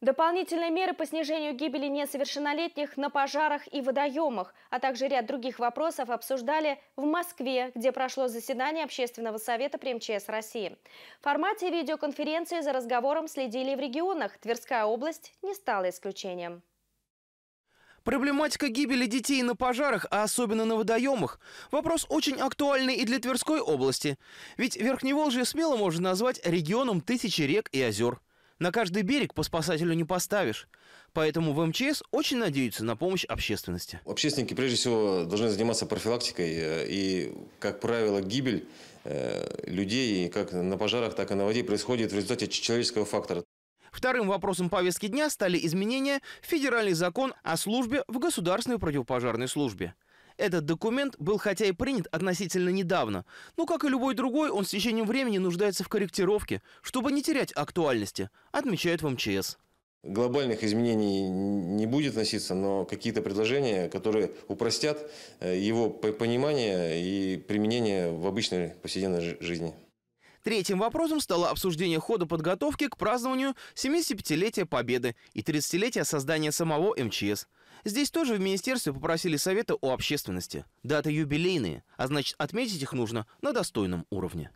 Дополнительные меры по снижению гибели несовершеннолетних на пожарах и водоемах, а также ряд других вопросов обсуждали в Москве, где прошло заседание Общественного совета при МЧС России. В формате видеоконференции за разговором следили в регионах. Тверская область не стала исключением. Проблематика гибели детей на пожарах, а особенно на водоемах, вопрос очень актуальный и для Тверской области. Ведь Верхневолжье смело можно назвать регионом тысячи рек и озер. На каждый берег по спасателю не поставишь. Поэтому в МЧС очень надеются на помощь общественности. Общественники прежде всего должны заниматься профилактикой. Э, и, как правило, гибель э, людей как на пожарах, так и на воде происходит в результате человеческого фактора. Вторым вопросом повестки дня стали изменения в федеральный закон о службе в государственной противопожарной службе. Этот документ был хотя и принят относительно недавно, но, как и любой другой, он с течением времени нуждается в корректировке, чтобы не терять актуальности, отмечает в МЧС. Глобальных изменений не будет носиться, но какие-то предложения, которые упростят э, его понимание и применение в обычной повседневной жизни. Третьим вопросом стало обсуждение хода подготовки к празднованию 75-летия Победы и 30-летия создания самого МЧС – Здесь тоже в министерстве попросили совета у общественности. Даты юбилейные, а значит отметить их нужно на достойном уровне.